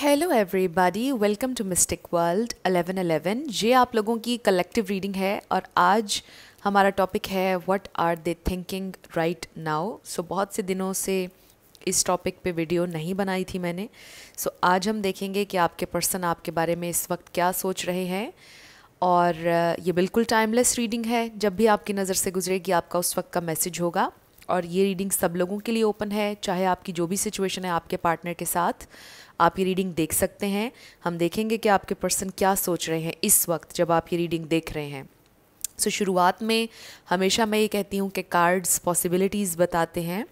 Hello everybody welcome to mystic world 1111 ये आप लोगों की कलेक्टिव रीडिंग है और आज हमारा टॉपिक है what are they thinking right now so बहुत से दिनों से इस टॉपिक पे वीडियो नहीं बनाई थी मैंने सो so, आज हम देखेंगे कि आपके पर्सन आपके बारे में इस वक्त क्या सोच रहे हैं और uh, ये बिल्कुल टाइमलेस रीडिंग है जब भी आपकी नज़र से गुजरेगी आपका उस वक्त का मैसेज होगा और ये रीडिंग सब लोगों के लिए ओपन है चाहे आपकी जो भी सिचुएशन है आपके पार्टनर के साथ आप ये रीडिंग देख सकते हैं हम देखेंगे कि आपके पर्सन क्या सोच रहे हैं इस वक्त जब आप ये रीडिंग देख रहे हैं सो so, शुरुआत में हमेशा मैं ये कहती हूँ कि कार्ड्स पॉसिबिलिटीज़ बताते हैं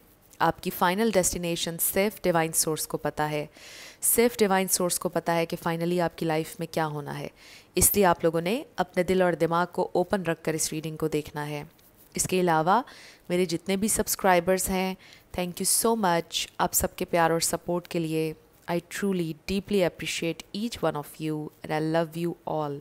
आपकी फ़ाइनल डेस्टिनेशन सिर्फ डिवाइन सोर्स को पता है सिर्फ डिवाइन सोर्स को पता है कि फ़ाइनली आपकी लाइफ में क्या होना है इसलिए आप लोगों ने अपने दिल और दिमाग को ओपन रख कर इस रीडिंग को देखना है इसके अलावा मेरे जितने भी सब्सक्राइबर्स हैं थैंक यू सो मच आप सबके प्यार और सपोर्ट के लिए I truly deeply appreciate each one of you and I love you all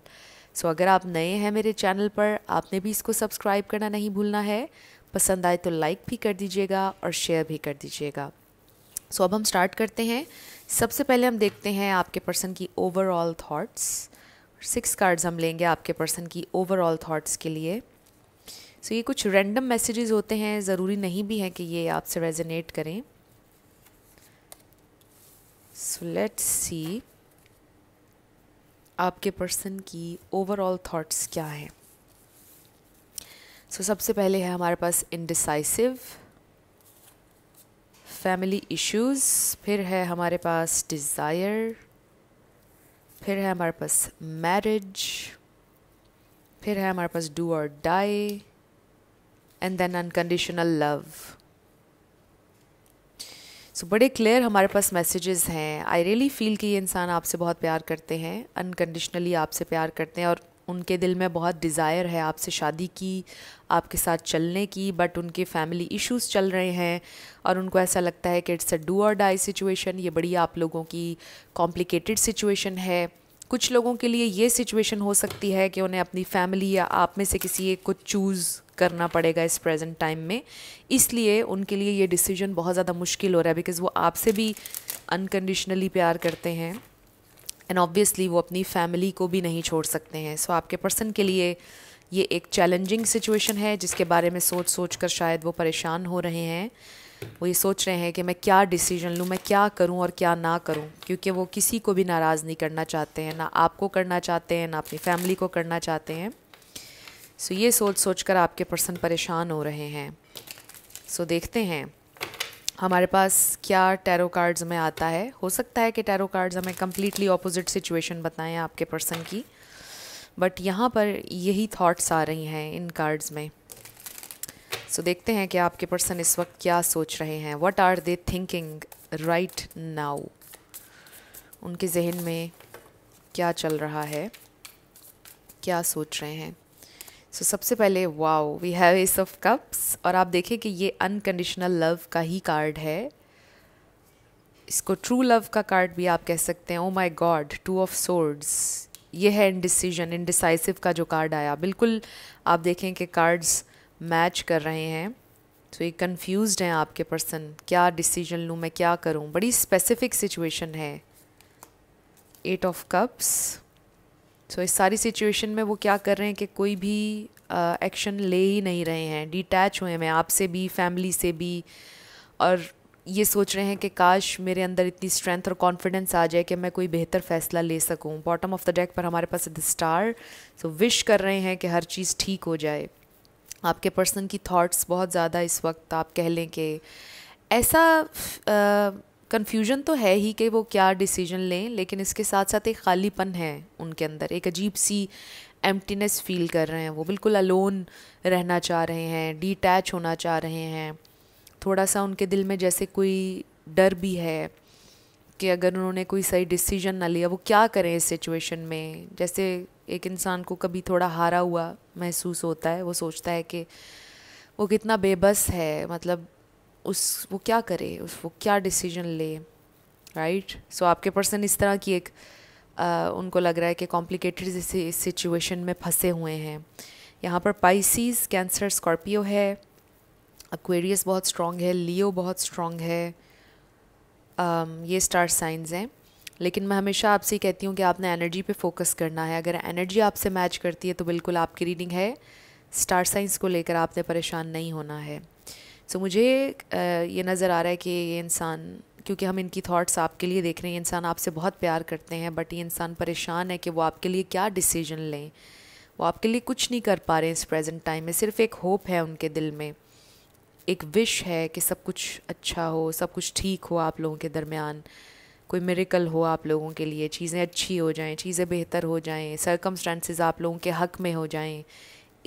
so अगर आप नए हैं मेरे चैनल पर आपने भी इसको सब्सक्राइब करना नहीं भूलना है पसंद आए तो लाइक भी कर दीजिएगा और शेयर भी कर दीजिएगा सो so, अब हम स्टार्ट करते हैं सबसे पहले हम देखते हैं आपके पर्सन की ओवरऑल थाट्स सिक्स कार्ड्स हम लेंगे आपके पर्सन की ओवरऑल थाट्स के लिए सो so, ये कुछ रैंडम मैसेजेस होते हैं ज़रूरी नहीं भी हैं कि ये आपसे रेजनेट करें सो लेट्स सी आपके पर्सन की ओवरऑल थॉट्स क्या हैं सो so, सबसे पहले है हमारे पास इनडिसाइसिव फैमिली इश्यूज़ फिर है हमारे पास डिज़ायर फिर है हमारे पास मैरिज फिर है हमारे पास do or die and then unconditional love so so, बड़े क्लियर हमारे पास मैसेजेस हैं आई रियली फील कि ये इंसान आपसे बहुत प्यार करते हैं अनकंडीशनली आपसे प्यार करते हैं और उनके दिल में बहुत डिज़ायर है आपसे शादी की आपके साथ चलने की बट उनके फैमिली इश्यूज चल रहे हैं और उनको ऐसा लगता है कि it's a do or die situation ये बड़ी आप लोगों की कॉम्प्लिकेटेड सिचुएशन है कुछ लोगों के लिए ये सिचुएशन हो सकती है कि उन्हें अपनी फैमिली या आप में से किसी एक को चूज़ करना पड़ेगा इस प्रेजेंट टाइम में इसलिए उनके लिए ये डिसीजन बहुत ज़्यादा मुश्किल हो रहा है बिकॉज़ वो आपसे भी अनकंडीशनली प्यार करते हैं एंड ऑब्वियसली वो अपनी फैमिली को भी नहीं छोड़ सकते हैं सो so, आपके पर्सन के लिए ये एक चैलेंजिंग सिचुएशन है जिसके बारे में सोच सोच कर शायद वो परेशान हो रहे हैं वो ये सोच रहे हैं कि मैं क्या डिसीजन लूँ मैं क्या करूँ और क्या ना करूँ क्योंकि वो किसी को भी नाराज़ नहीं करना चाहते हैं ना आपको करना चाहते हैं ना अपनी फैमिली को करना चाहते हैं सो ये सोच सोच कर आपके पर्सन परेशान हो रहे हैं सो देखते हैं हमारे पास क्या टैरो कार्ड्स में आता है हो सकता है कि टैरो कार्ड्स हमें कम्प्लीटली ऑपोजिट सिचुएशन बताएं आपके पर्सन की बट यहाँ पर यही थॉट्स आ रही हैं इन कार्ड्स में सो देखते हैं कि आपके पर्सन इस वक्त क्या सोच रहे हैं what are they thinking right now उनके जहन में क्या चल रहा है क्या सोच रहे हैं सो so, सबसे पहले wow we have ace of cups और आप देखें कि ये अनकंडीशनल लव का ही कार्ड है इसको ट्रू लव का कार्ड भी आप कह सकते हैं oh my god two of swords ये है इन इन डिसाइसिव का जो कार्ड आया बिल्कुल आप देखें कि कार्ड्स मैच कर रहे हैं तो ये कंफ्यूज हैं आपके पर्सन क्या डिसीजन लूँ मैं क्या करूँ बड़ी स्पेसिफिक सिचुएशन है एट ऑफ कप्स तो इस सारी सिचुएशन में वो क्या कर रहे हैं कि कोई भी एक्शन ले ही नहीं रहे हैं डिटैच हुए हैं आपसे भी फैमिली से भी और ये सोच रहे हैं कि काश मेरे अंदर इतनी स्ट्रेंथ और कॉन्फिडेंस आ जाए कि मैं कोई बेहतर फैसला ले सकूं बॉटम ऑफ द डेक पर हमारे पास द स्टार सो विश कर रहे हैं कि हर चीज़ ठीक हो जाए आपके पर्सन की थॉट्स बहुत ज़्यादा इस वक्त आप कह लें कि ऐसा कन्फ्यूजन तो है ही कि वो क्या डिसीजन लें लेकिन इसके साथ साथ एक खालीपन है उनके अंदर एक अजीब सी एम्प्टीनेस फील कर रहे हैं वो बिल्कुल अलोन रहना चाह रहे हैं डिटैच होना चाह रहे हैं थोड़ा सा उनके दिल में जैसे कोई डर भी है कि अगर उन्होंने कोई सही डिसीजन ना लिया वो क्या करें इस सिचुएशन में जैसे एक इंसान को कभी थोड़ा हारा हुआ महसूस होता है वो सोचता है कि वो कितना बेबस है मतलब उस वो क्या करे उस वो क्या डिसीजन ले राइट right? सो so, आपके पर्सन इस तरह की एक आ, उनको लग रहा है कि कॉम्प्लिकेटेड इस सिचुएशन में फंसे हुए हैं यहाँ पर पाइसीस कैंसर स्कॉर्पियो है अक्वेरियस बहुत स्ट्रॉन्ग है लियो बहुत स्ट्रॉन्ग है Um, ये स्टार साइंस हैं लेकिन मैं हमेशा आपसे ही कहती हूँ कि आपने एनर्जी पे फोकस करना है अगर एनर्जी आपसे मैच करती है तो बिल्कुल आपकी रीडिंग है स्टार साइंस को लेकर आपने परेशान नहीं होना है सो so, मुझे ये नज़र आ रहा है कि ये इंसान क्योंकि हम इनकी थॉट्स आपके लिए देख रहे हैं इंसान आपसे बहुत प्यार करते हैं बट ये इंसान परेशान है कि वो आपके लिए क्या डिसीजन लें वो आपके लिए कुछ नहीं कर पा रहे हैं इस प्रेजेंट टाइम में सिर्फ एक होप है उनके दिल में एक विश है कि सब कुछ अच्छा हो सब कुछ ठीक हो आप लोगों के दरमियान कोई मेरिकल हो आप लोगों के लिए चीज़ें अच्छी हो जाएं चीज़ें बेहतर हो जाएं सरकमस्टांसिस आप लोगों के हक़ में हो जाएं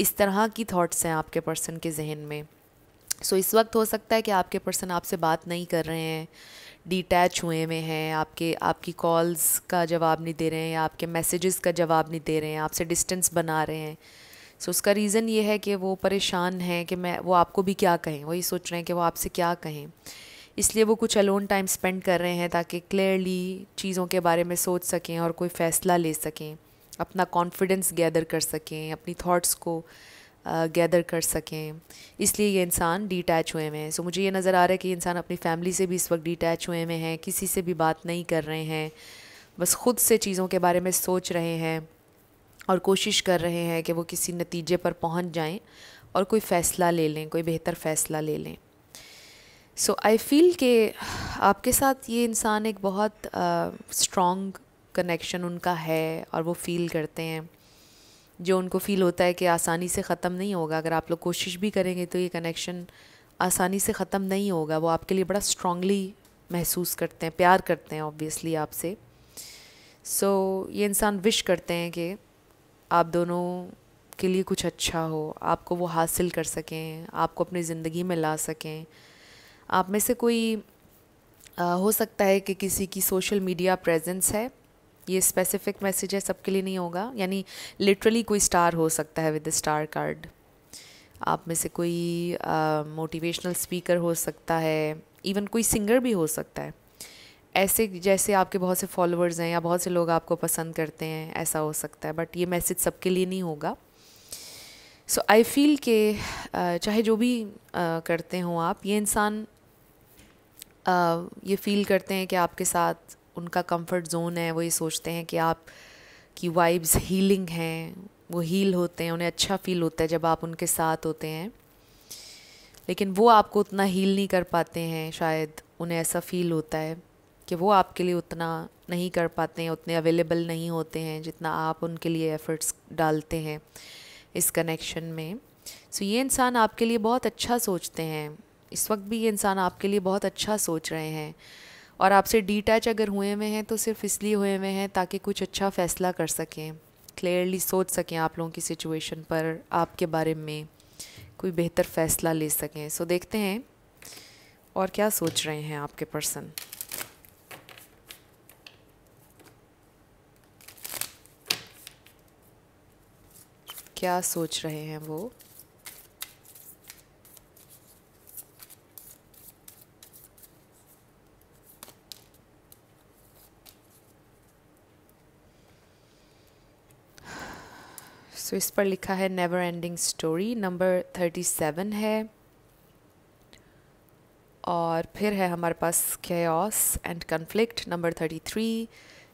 इस तरह की थाट्स हैं आपके पर्सन के जहन में सो so, इस वक्त हो सकता है कि आपके पर्सन आपसे बात नहीं कर रहे हैं डिटैच हुए हुए हैं आपके आपकी कॉल्स का जवाब नहीं दे रहे हैं आपके मैसेजेस का जवाब नहीं दे रहे हैं आपसे डिस्टेंस बना रहे हैं सो so, उसका रीज़न ये है कि वो परेशान हैं कि मैं वो आपको भी क्या कहें वही सोच रहे हैं कि वो आपसे क्या कहें इसलिए वो कुछ अलोन टाइम स्पेंड कर रहे हैं ताकि क्लियरली चीज़ों के बारे में सोच सकें और कोई फ़ैसला ले सकें अपना कॉन्फिडेंस गैदर कर सकें अपनी थॉट्स को गैदर कर सकें इसलिए ये इंसान डिटैच हुए हुए हैं सो मुझे ये नज़र आ रहा है कि इंसान अपनी फैमिली से भी इस वक्त डिटैच हुए हुए हैं किसी से भी बात नहीं कर रहे हैं बस खुद से चीज़ों के बारे में सोच रहे हैं और कोशिश कर रहे हैं कि वो किसी नतीजे पर पहुंच जाएं और कोई फ़ैसला ले लें कोई बेहतर फ़ैसला ले लें सो आई फील कि आपके साथ ये इंसान एक बहुत स्ट्रॉन्ग uh, कनेक्शन उनका है और वो फ़ील करते हैं जो उनको फ़ील होता है कि आसानी से ख़त्म नहीं होगा अगर आप लोग कोशिश भी करेंगे तो ये कनेक्शन आसानी से ख़त्म नहीं होगा वो आपके लिए बड़ा स्ट्रांगली महसूस करते हैं प्यार करते हैं ऑब्वियसली आपसे सो so, ये इंसान विश करते हैं कि आप दोनों के लिए कुछ अच्छा हो आपको वो हासिल कर सकें आपको अपनी ज़िंदगी में ला सकें आप में से कोई आ, हो सकता है कि किसी की सोशल मीडिया प्रेजेंस है ये स्पेसिफिक मैसेज है सबके लिए नहीं होगा यानी लिटरली कोई स्टार हो सकता है विद स्टार कार्ड आप में से कोई मोटिवेशनल स्पीकर हो सकता है इवन कोई सिंगर भी हो सकता है ऐसे जैसे आपके बहुत से फॉलोअर्स हैं या बहुत से लोग आपको पसंद करते हैं ऐसा हो सकता है बट ये मैसेज सबके लिए नहीं होगा सो आई फील के चाहे जो भी करते हों आप ये इंसान ये फील करते हैं कि आपके साथ उनका कंफर्ट जोन है वो ये सोचते हैं कि आप की वाइब्स हीलिंग हैं वो हील होते हैं उन्हें अच्छा फील होता है जब आप उनके साथ होते हैं लेकिन वो आपको उतना हील नहीं कर पाते हैं शायद उन्हें ऐसा फील होता है कि वो आपके लिए उतना नहीं कर पाते हैं उतने अवेलेबल नहीं होते हैं जितना आप उनके लिए एफ़र्ट्स डालते हैं इस कनेक्शन में सो so, ये इंसान आपके लिए बहुत अच्छा सोचते हैं इस वक्त भी ये इंसान आपके लिए बहुत अच्छा सोच रहे हैं और आपसे डिटैच अगर हुए हुए हैं तो सिर्फ इसलिए हुए हुए हैं ताकि कुछ अच्छा फ़ैसला कर सकें क्लियरली सोच सकें आप लोगों की सिचुएशन पर आपके बारे में कोई बेहतर फ़ैसला ले सकें सो so, देखते हैं और क्या सोच रहे हैं आपके पर्सन क्या सोच रहे हैं वो सो so, इस पर लिखा है never ending story number thirty seven है और फिर है हमारे पास chaos and conflict number thirty three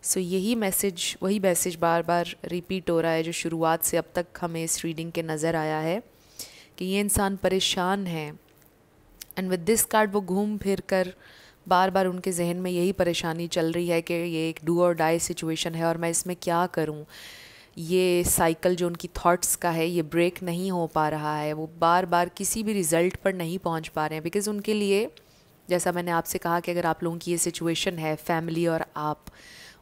so so, यही मैसेज वही मैसेज बार बार रिपीट हो रहा है जो शुरुआत से अब तक हमें इस रीडिंग के नज़र आया है कि ये इंसान परेशान है एंड विद दिस कार्ड वो घूम फिर कर बार बार उनके जहन में यही परेशानी चल रही है कि ये एक डू और डाई सिचुएशन है और मैं इसमें क्या करूँ ये साइकिल जो उनकी थॉट्स का है ये ब्रेक नहीं हो पा रहा है वो बार बार किसी भी रिज़ल्ट पर नहीं पहुंच पा रहे हैं बिकॉज़ उनके लिए जैसा मैंने आपसे कहा कि अगर आप लोगों की ये सिचुएशन है फैमिली और आप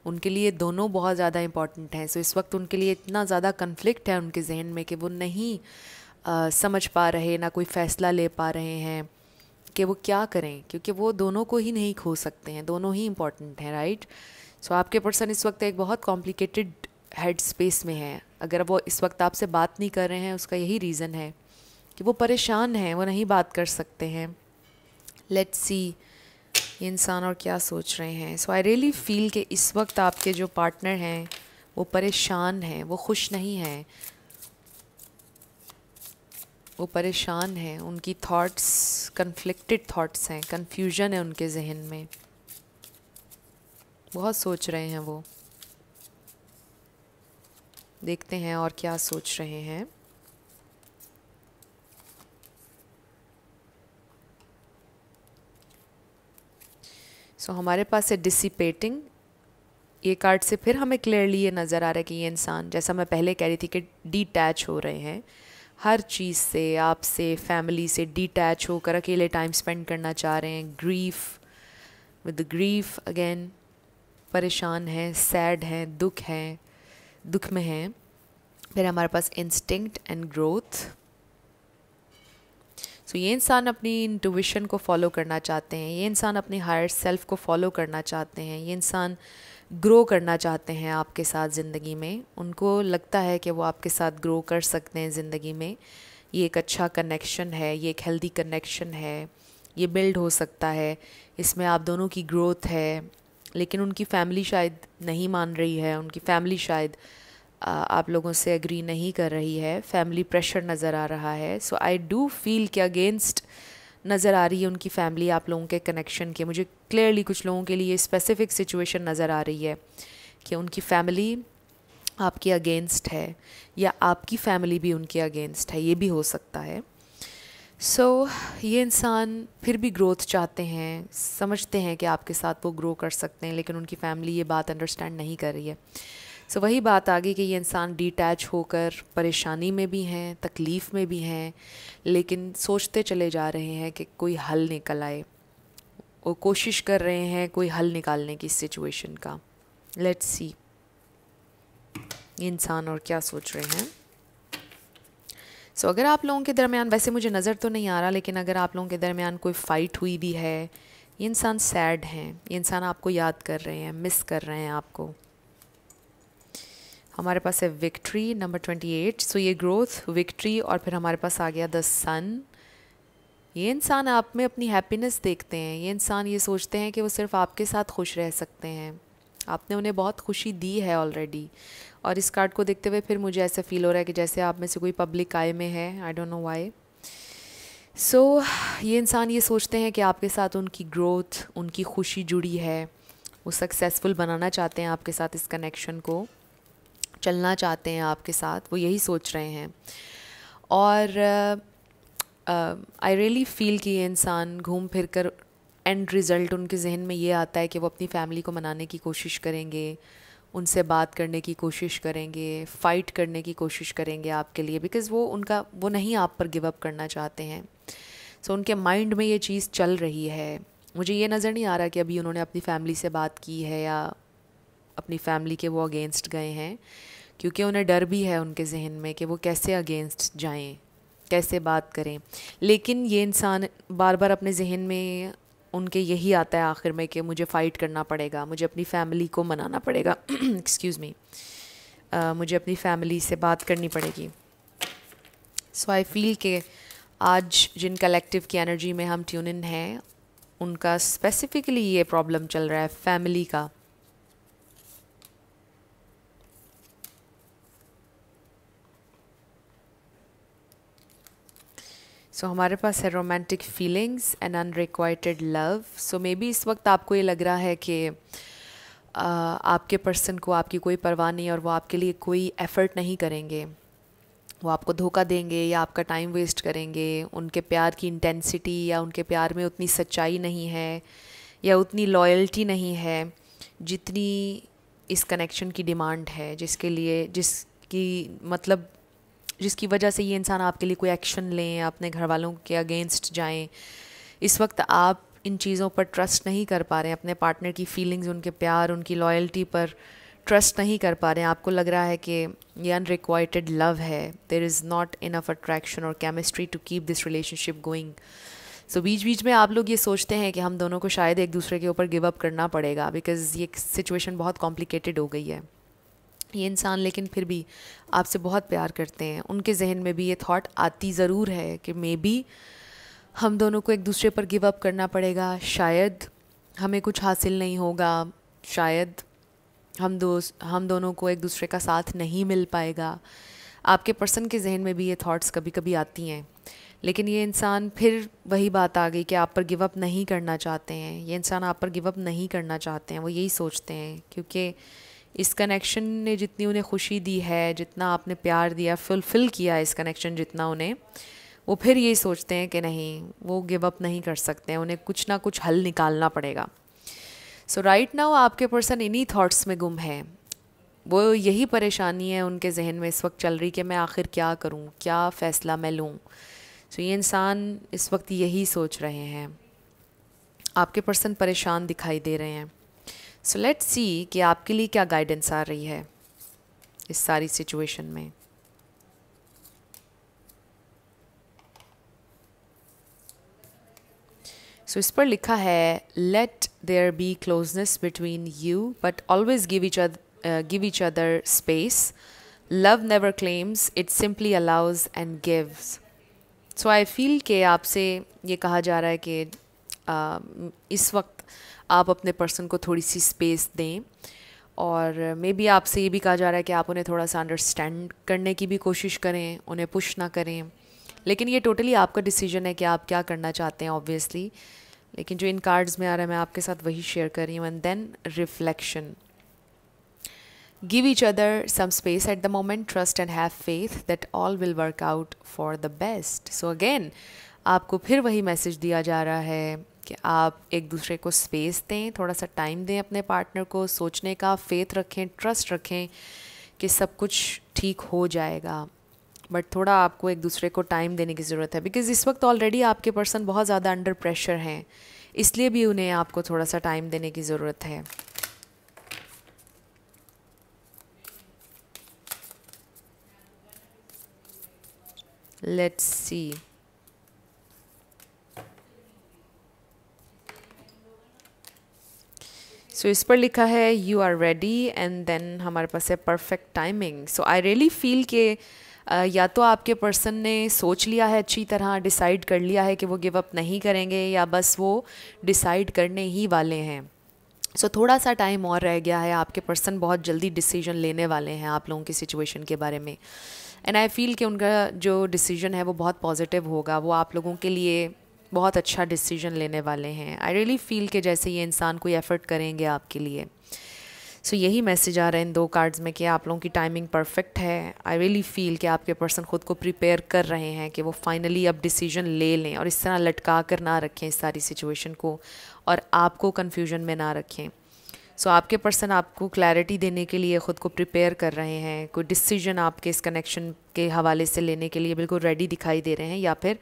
उनके लिए दोनों बहुत ज़्यादा इम्पॉर्टेंट हैं सो इस वक्त उनके लिए इतना ज़्यादा कन्फ्लिक्ट है उनके जहन में कि वो नहीं आ, समझ पा रहे ना कोई फ़ैसला ले पा रहे हैं कि वो क्या करें क्योंकि वो दोनों को ही नहीं खो सकते हैं दोनों ही इम्पॉर्टेंट हैं राइट सो आपके पर्सन इस वक्त एक बहुत कॉम्प्लिकेटेड हेड स्पेस में है अगर वो इस वक्त आपसे बात नहीं कर रहे हैं उसका यही रीज़न है कि वो परेशान हैं वो नहीं बात कर सकते हैं लेट्स सी ये इंसान और क्या सोच रहे हैं सो आई रियली फील कि इस वक्त आपके जो पार्टनर हैं वो परेशान हैं वो खुश नहीं हैं वो परेशान हैं उनकी थॉट्स कन्फ्लिक्टेड थॉट्स हैं कन्फ्यूजन है उनके जहन में बहुत सोच रहे हैं वो देखते हैं और क्या सोच रहे हैं सो so, हमारे पास है डिसिपेटिंग ये कार्ड से फिर हमें क्लियरली ये नज़र आ रहा है कि ये इंसान जैसा मैं पहले कह रही थी कि डिटैच हो रहे हैं हर चीज़ से आपसे फैमिली से डिटैच होकर अकेले टाइम स्पेंड करना चाह रहे हैं ग्रीफ विद ग्रीफ अगेन परेशान हैं सैड हैं दुख हैं दुख में हैं फिर हमारे पास इंस्टिंक्ट एंड ग्रोथ तो ये इंसान अपनी इंटूशन को फॉलो करना चाहते हैं ये इंसान अपने हायर सेल्फ को फॉलो करना चाहते हैं ये इंसान ग्रो करना चाहते हैं आपके साथ ज़िंदगी में उनको लगता है कि वो आपके साथ ग्रो कर सकते हैं ज़िंदगी में ये एक अच्छा कनेक्शन है ये एक हेल्दी कनेक्शन है ये बिल्ड हो सकता है इसमें आप दोनों की ग्रोथ है लेकिन उनकी फैमिली शायद नहीं मान रही है उनकी फैमिली शायद आप लोगों से एग्री नहीं कर रही है फैमिली प्रेशर नज़र आ रहा है सो आई डू फील कि अगेंस्ट नज़र आ रही है उनकी फैमिली आप लोगों के कनेक्शन के मुझे क्लियरली कुछ लोगों के लिए स्पेसिफिक सिचुएशन नज़र आ रही है कि उनकी फैमिली आपके अगेंस्ट है या आपकी फैमिली भी उनके अगेंस्ट है ये भी हो सकता है सो so, ये इंसान फिर भी ग्रोथ चाहते हैं समझते हैं कि आपके साथ वो ग्रो कर सकते हैं लेकिन उनकी फैमिली ये बात अंडरस्टैंड नहीं कर रही है सो वही बात आ गई कि ये इंसान डिटैच होकर परेशानी में भी हैं तकलीफ़ में भी हैं लेकिन सोचते चले जा रहे हैं कि कोई हल निकल आए वो कोशिश कर रहे हैं कोई हल निकालने की सिचुएशन का लेट्स सी इंसान और क्या सोच रहे हैं सो so, अगर आप लोगों के दरमियान वैसे मुझे नज़र तो नहीं आ रहा लेकिन अगर आप लोगों के दरमियान कोई फ़ाइट हुई भी है ये इंसान सैड हैं ये इंसान आपको याद कर रहे हैं मिस कर रहे हैं आपको हमारे पास है victory number twenty eight so ये ग्रोथ विक्ट्री और फिर हमारे पास आ गया द सन ये इंसान आप में अपनी हैप्पीनेस देखते हैं ये इंसान ये सोचते हैं कि वो सिर्फ आपके साथ खुश रह सकते हैं आपने उन्हें बहुत खुशी दी है ऑलरेडी और इस कार्ड को देखते हुए फिर मुझे ऐसा फील हो रहा है कि जैसे आप में से कोई पब्लिक आय में है I don't know why so ये इंसान ये सोचते हैं कि आपके साथ उनकी ग्रोथ उनकी खुशी जुड़ी है वो सक्सेसफुल बनाना चाहते हैं आपके साथ इस कनेक्शन को चलना चाहते हैं आपके साथ वो यही सोच रहे हैं और आई रियली फ़ील कि ये इंसान घूम फिर कर एंड रिज़ल्ट उनके जहन में ये आता है कि वो अपनी फैमिली को मनाने की कोशिश करेंगे उनसे बात करने की कोशिश करेंगे फ़ाइट करने की कोशिश करेंगे आपके लिए बिकॉज़ वो उनका वो नहीं आप पर गिव अप करना चाहते हैं सो so, उनके माइंड में ये चीज़ चल रही है मुझे ये नज़र नहीं आ रहा कि अभी उन्होंने अपनी फैमिली से बात की है या अपनी फैमिली के वो अगेंस्ट गए हैं क्योंकि उन्हें डर भी है उनके जहन में कि वो कैसे अगेंस्ट जाएं कैसे बात करें लेकिन ये इंसान बार बार अपने जहन में उनके यही आता है आखिर में कि मुझे फ़ाइट करना पड़ेगा मुझे अपनी फ़ैमिली को मनाना पड़ेगा एक्सक्यूज़ मी मुझे अपनी फ़ैमिली से बात करनी पड़ेगी सो आई फील के आज जिन कलेक्टिव की एनर्जी में हम ट्यून इन हैं उनका स्पेसिफ़िकली ये प्रॉब्लम चल रहा है फैमिली का सो so, हमारे पास है romantic feelings and unrequited love so maybe इस वक्त आपको ये लग रहा है कि आपके पर्सन को आपकी कोई परवाह नहीं और वो आपके लिए कोई एफ़र्ट नहीं करेंगे वो आपको धोखा देंगे या आपका टाइम वेस्ट करेंगे उनके प्यार की इंटेंसिटी या उनके प्यार में उतनी सच्चाई नहीं है या उतनी लॉयल्टी नहीं है जितनी इस कनेक्शन की डिमांड है जिसके लिए जिसकी मतलब जिसकी वजह से ये इंसान आपके लिए कोई एक्शन लें अपने घर वालों के अगेंस्ट जाएं इस वक्त आप इन चीज़ों पर ट्रस्ट नहीं कर पा रहे हैं अपने पार्टनर की फीलिंग्स उनके प्यार उनकी लॉयल्टी पर ट्रस्ट नहीं कर पा रहे हैं आपको लग रहा है कि ये अनरिक्वाइटेड लव है there is not enough attraction और chemistry to keep this relationship going so बीच बीच में आप लोग ये सोचते हैं कि हम दोनों को शायद एक दूसरे के ऊपर गिव अप करना पड़ेगा बिकॉज़ ये सिचुएशन बहुत कॉम्प्लिकेटेड हो गई है ये इंसान लेकिन फिर भी आपसे बहुत प्यार करते हैं उनके जहन में भी ये थॉट आती ज़रूर है कि मे बी हम दोनों को एक दूसरे पर गिव अप करना पड़ेगा शायद हमें कुछ हासिल नहीं होगा शायद हम दो हम दोनों को एक दूसरे का साथ नहीं मिल पाएगा आपके पर्सन के जहन में भी ये थाट्स कभी कभी आती हैं लेकिन ये इंसान फिर वही बात आ गई कि आप पर गिव अप नहीं करना चाहते हैं ये इंसान आप पर गिव अप नहीं करना चाहते हैं वो यही सोचते हैं क्योंकि इस कनेक्शन ने जितनी उन्हें खुशी दी है जितना आपने प्यार दिया फुलफिल किया इस कनेक्शन जितना उन्हें वो फिर ये सोचते हैं कि नहीं वो गिव अप नहीं कर सकते हैं उन्हें कुछ ना कुछ हल निकालना पड़ेगा सो राइट नाउ आपके पर्सन इन्हीं थॉट्स में गुम है वो यही परेशानी है उनके जहन में इस वक्त चल रही कि मैं आखिर क्या करूँ क्या फ़ैसला मैं लूँ सो ये इंसान इस वक्त यही सोच रहे हैं आपके पर्सन परेशान दिखाई दे रहे हैं सो लेट सी कि आपके लिए क्या गाइडेंस आ रही है इस सारी सिचुएशन में सो so, इस पर लिखा है let there be closeness between you but always give each give each other space love never claims it simply allows and gives so I feel के आपसे ये कहा जा रहा है कि uh, इस वक्त आप अपने पर्सन को थोड़ी सी स्पेस दें और मे बी आपसे ये भी कहा जा रहा है कि आप उन्हें थोड़ा सा अंडरस्टैंड करने की भी कोशिश करें उन्हें पुश ना करें लेकिन ये टोटली आपका डिसीजन है कि आप क्या करना चाहते हैं ऑब्वियसली लेकिन जो इन कार्ड्स में आ रहा है मैं आपके साथ वही शेयर कर रही हूँ and then reflection give each other some space at the moment trust and have faith that all will work out for the best so again आपको फिर वही मैसेज दिया जा रहा है कि आप एक दूसरे को स्पेस दें थोड़ा सा टाइम दें अपने पार्टनर को सोचने का फेथ रखें ट्रस्ट रखें कि सब कुछ ठीक हो जाएगा बट थोड़ा आपको एक दूसरे को टाइम देने की ज़रूरत है बिकॉज़ इस वक्त ऑलरेडी आपके पर्सन बहुत ज़्यादा अंडर प्रेशर हैं इसलिए भी उन्हें आपको थोड़ा सा टाइम देने की ज़रूरत है लेट्स सी सो so, इस पर लिखा है you are ready and then हमारे पास है perfect timing so I really feel के या तो आपके पर्सन ने सोच लिया है अच्छी तरह डिसाइड कर लिया है कि वो गिव अप नहीं करेंगे या बस वो डिसाइड करने ही वाले हैं सो so, थोड़ा सा टाइम और रह गया है आपके पर्सन बहुत जल्दी डिसीजन लेने वाले हैं आप लोगों की सिचुएशन के बारे में एंड आई फील कि उनका जो डिसीजन है वो बहुत पॉजिटिव होगा वो आप लोगों के लिए बहुत अच्छा डिसीजन लेने वाले हैं आई रियली फील कि जैसे ये इंसान कोई एफ़र्ट करेंगे आपके लिए सो so, यही मैसेज आ रहा है इन दो कार्ड्स में कि आप लोगों की टाइमिंग परफेक्ट है आई रियली फील कि आपके पर्सन ख़ुद को प्रिपेयर कर रहे हैं कि वो फाइनली अब डिसीजन ले लें और इस तरह लटका कर ना रखें इस सारी सिचुएशन को और आपको कन्फ्यूजन में ना रखें सो so, आपके पर्सन आपको क्लैरिटी देने के लिए ख़ुद को प्रिपेयर कर रहे हैं कोई डिसीजन आपके इस कनेक्शन के हवाले से लेने के लिए बिल्कुल रेडी दिखाई दे रहे हैं या फिर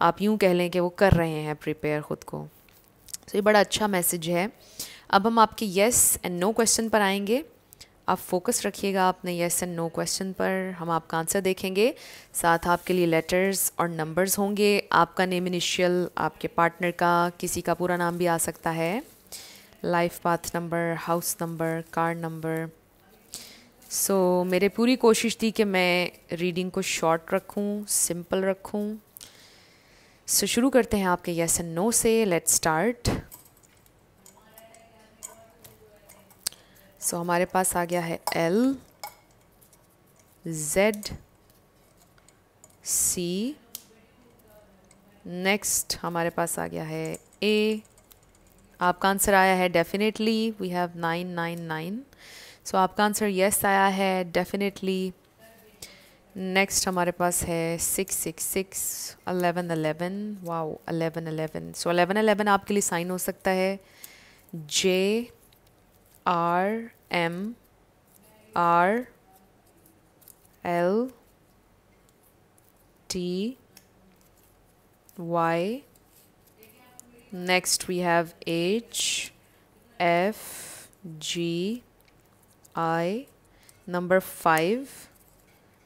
आप यूँ कह लें कि वो कर रहे हैं प्रिपेयर ख़ुद को सो तो ये बड़ा अच्छा मैसेज है अब हम आपके येस एंड नो क्वेश्चन पर आएंगे आप फोकस रखिएगा अपने येस एंड नो क्वेश्चन पर हम आपका आंसर देखेंगे साथ आपके लिए लेटर्स और नंबर्स होंगे आपका नेम इनिशियल आपके पार्टनर का किसी का पूरा नाम भी आ सकता है life path number house number car number so मेरे पूरी कोशिश थी कि मैं रीडिंग को शॉर्ट रखूं सिंपल रखूं सो शुरू करते हैं आपके यस एंड नो से लेट स्टार्ट सो हमारे पास आ गया है एल जेड सी नेक्स्ट हमारे पास आ गया है ए आपका आंसर आया है definitely we have nine nine nine so आपका आंसर यस आया है डेफिनेटली नेक्स्ट हमारे पास है six six six eleven eleven wow eleven eleven so eleven eleven आपके लिए साइन हो सकता है J R M R L T Y next we have H F G I number five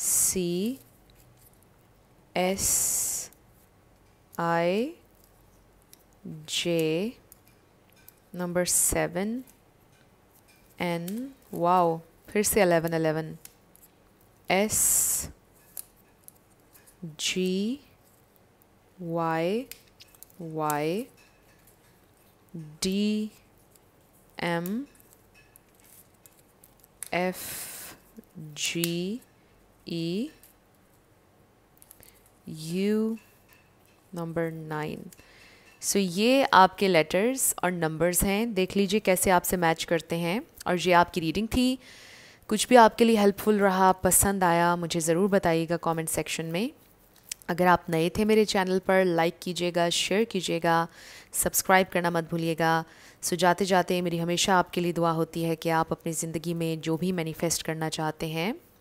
C S I J number 7 N wow फिर से 11 11 S G Y Y D M F G E U number nine so ये आपके letters और numbers हैं देख लीजिए कैसे आपसे मैच करते हैं और ये आपकी रीडिंग थी कुछ भी आपके लिए हेल्पफुल रहा पसंद आया मुझे ज़रूर बताइएगा कमेंट सेक्शन में अगर आप नए थे मेरे चैनल पर लाइक कीजिएगा शेयर कीजिएगा सब्सक्राइब करना मत भूलिएगा सो जाते जाते मेरी हमेशा आपके लिए दुआ होती है कि आप अपनी ज़िंदगी में जो भी मैनिफेस्ट करना चाहते हैं